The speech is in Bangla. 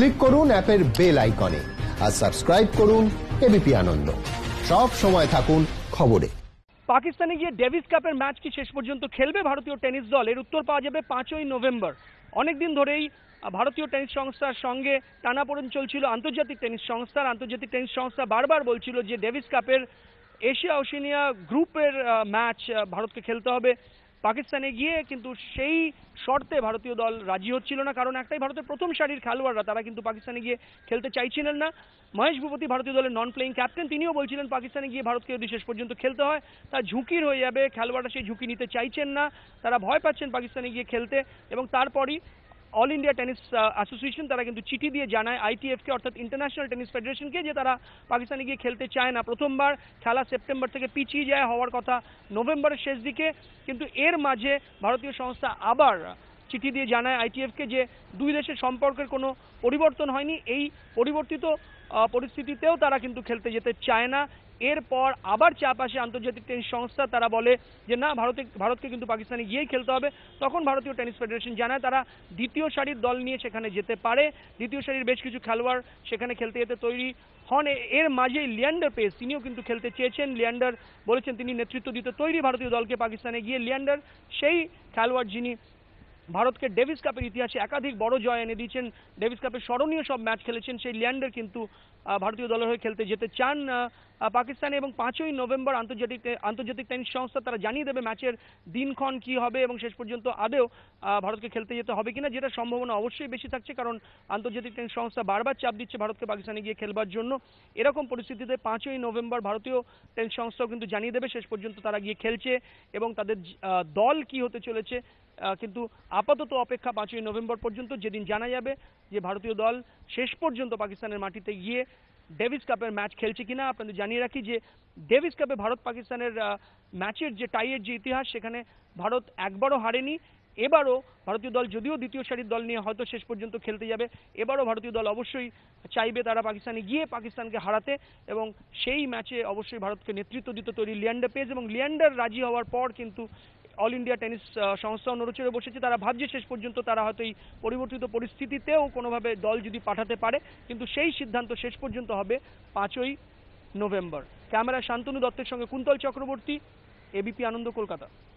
ক্লিক করুন অ্যাপের বেল আইকনে আর সাবস্ক্রাইব করুন এবিপি আনন্দ সব সময় থাকুন খবরে পাকিস্তানে গিয়ে ডেভিস কাপের ম্যাচ কি শেষ পর্যন্ত খেলবে ভারতীয় টেনিস দল এর উত্তর পাওয়া যাবে পাঁচই নভেম্বর অনেকদিন ধরেই ভারতীয় টেনিস সংস্থার সঙ্গে টানাপোড়েন চলছিল আন্তর্জাতিক টেনিস সংস্থার আন্তর্জাতিক টেনিস সংস্থা বারবার বলছিল যে ডেভিস কাপের এশিয়া ওশিনিয়া গ্রুপের ম্যাচ ভারতকে খেলতে হবে পাকিস্তানে গিয়ে কিন্তু সেই শর্তে ভারতীয় দল রাজি হচ্ছিল না কারণ একটাই ভারতের প্রথম সারির খেলোয়াড়রা তারা কিন্তু পাকিস্তানে গিয়ে খেলতে চাইছিলেন না মহেশ ভূপতি ভারতীয় দলের নন প্লেইং ক্যাপ্টেন তিনিও বলছিলেন পাকিস্তানে গিয়ে ভারতকে যদি শেষ পর্যন্ত খেলতে হয় তা ঝুঁকির হয়ে যাবে খেলোয়াড়রা সেই ঝুঁকি নিতে চাইছেন না তারা ভয় পাচ্ছেন পাকিস্তানে গিয়ে খেলতে এবং তারপরই অল ইন্ডিয়া টেনিস অ্যাসোসিয়েশন তারা কিন্তু চিঠি দিয়ে জানায় আইটিএফকে অর্থাৎ ইন্টারন্যাশনাল টেনিস ফেডারেশনকে যে তারা পাকিস্তানে গিয়ে খেলতে চায় না প্রথমবার খেলা সেপ্টেম্বর থেকে পিছিয়ে যায় হওয়ার কথা নভেম্বরের শেষ দিকে কিন্তু এর মাঝে ভারতীয় সংস্থা আবার চিঠি দিয়ে জানায় আইটিএফকে যে দুই দেশের সম্পর্কের কোনো পরিবর্তন হয়নি এই পরিবর্তিত পরিস্থিতিতেও তারা কিন্তু খেলতে যেতে চায় না এরপর আবার চাপ আসে আন্তর্জাতিক টেনিস সংস্থা তারা বলে যে না ভারতে ভারতকে কিন্তু পাকিস্তানে গিয়েই খেলতে হবে তখন ভারতীয় টেনিস ফেডারেশন জানায় তারা দ্বিতীয় সারির দল নিয়ে সেখানে যেতে পারে দ্বিতীয় সারির বেশ কিছু খেলোয়াড় সেখানে খেলতে যেতে তৈরি হন এর মাঝে লিয়ান্ডার পেস তিনিও কিন্তু খেলতে চেয়েছেন লিয়ান্ডার বলেছেন তিনি নেতৃত্ব দিতে তৈরি ভারতীয় দলকে পাকিস্তানে গিয়ে লিয়ান্ডার সেই খেলোয়াড় যিনি ভারতকে ডেভিস কাপের ইতিহাসে একাধিক বড় জয় এনে দিয়েছেন ডেভিস কাপের স্মরণীয় সব ম্যাচ খেলেছেন সেই ল্যান্ডার কিন্তু ভারতীয় দলের হয়ে খেলতে যেতে চান পাকিস্তানে এবং পাঁচই নভেম্বর আন্তর্জাতিক আন্তর্জাতিক টেনিস সংস্থা তারা জানিয়ে দেবে ম্যাচের দিনক্ষণ কি হবে এবং শেষ পর্যন্ত আদেও ভারতকে খেলতে যেতে হবে কিনা যেটা সম্ভাবনা অবশ্যই বেশি থাকছে কারণ আন্তর্জাতিক টেনিস সংস্থা বারবার চাপ দিচ্ছে ভারতকে পাকিস্তানে গিয়ে খেলবার জন্য এরকম পরিস্থিতিতে পাঁচই নভেম্বর ভারতীয় টেনিস সংস্থাও কিন্তু জানিয়ে দেবে শেষ পর্যন্ত তারা গিয়ে খেলছে এবং তাদের দল কি হতে চলেছে কিন্তু আপাতত অপেক্ষা পাঁচই নভেম্বর পর্যন্ত যেদিন জানা যাবে যে ভারতীয় দল শেষ পর্যন্ত পাকিস্তানের মাটিতে গিয়ে ডেভিস কাপের ম্যাচ খেলছে কিনা আপনাদের জানিয়ে রাখি যে ডেভিস কাপে ভারত পাকিস্তানের ম্যাচের যে টাইয়ের যে ইতিহাস সেখানে ভারত একবারও হারেনি এবারও ভারতীয় দল যদিও দ্বিতীয় সারির দল নিয়ে হয়তো শেষ পর্যন্ত খেলতে যাবে এবারও ভারতীয় দল অবশ্যই চাইবে তারা পাকিস্তানে গিয়ে পাকিস্তানকে হারাতে এবং সেই ম্যাচে অবশ্যই ভারতকে নেতৃত্ব দিতে তৈরি লিয়ান্ডার পেজ এবং লিয়ান্ডার রাজি হওয়ার পর কিন্তু অল ইন্ডিয়া টেনিস সংস্থা নড়চড়ে বসেছে তারা ভাবছে শেষ পর্যন্ত তারা হয়তো এই পরিবর্তিত পরিস্থিতিতেও কোনোভাবে দল যদি পাঠাতে পারে কিন্তু সেই সিদ্ধান্ত শেষ পর্যন্ত হবে পাঁচই নভেম্বর ক্যামেরা শান্তনু দত্তের সঙ্গে কুন্তল চক্রবর্তী এবিপি আনন্দ কলকাতা